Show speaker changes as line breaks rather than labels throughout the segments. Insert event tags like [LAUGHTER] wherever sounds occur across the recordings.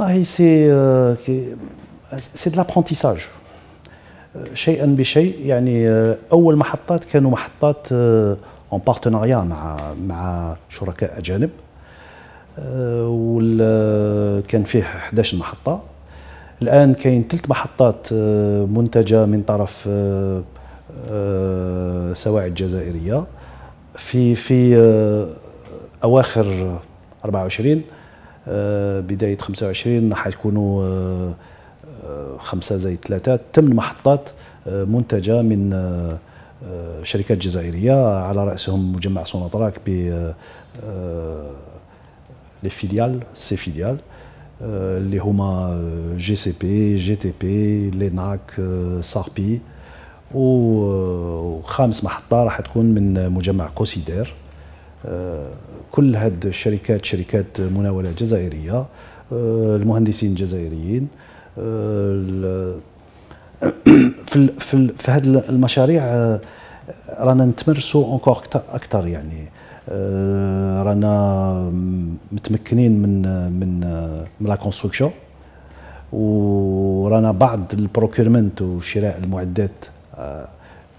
والله آه سي سي شيئا بشيء يعني اول محطات كانوا محطات اون بارتناريا مع مع شركاء اجانب وكان فيه 11 محطه الان كاين ثلاث محطات منتجه من طرف سواعد جزائريه في في اواخر 24 آه، بدايه 25 حيكونوا آه، آه، خمسه زائد ثلاثه ثمان محطات منتجه من شركات جزائريه على راسهم مجمع سوناتراك ب لي فيليال سي فيليال اللي هما جي سي بي جي تي بي ليناك ساربي وخامس محطه راح تكون من مجمع كوسيدير آه، كل هاد الشركات شركات مناوله جزائريه آه، المهندسين الجزائريين آه، [CLEARS THROAT] في في في هاد المشاريع رانا نتمرسوا اونكور اكثر يعني رانا متمكنين من من من لا كونستركسيون ورانا بعض البروكيرمنت وشراء المعدات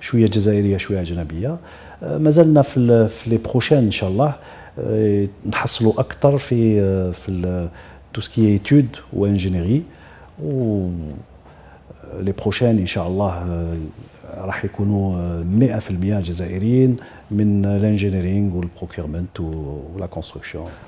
شويه جزائريه شويه اجنبيه آه، مازلنا في في لي بروشين ان شاء الله آه، نحصلوا اكثر في آه، في تو سكي ايتود وانجينيري و لي بروشين ان شاء الله راح يكونوا 100% جزائريين من الانجينيرينغ والبروكيرمنت ولا كونستركسيون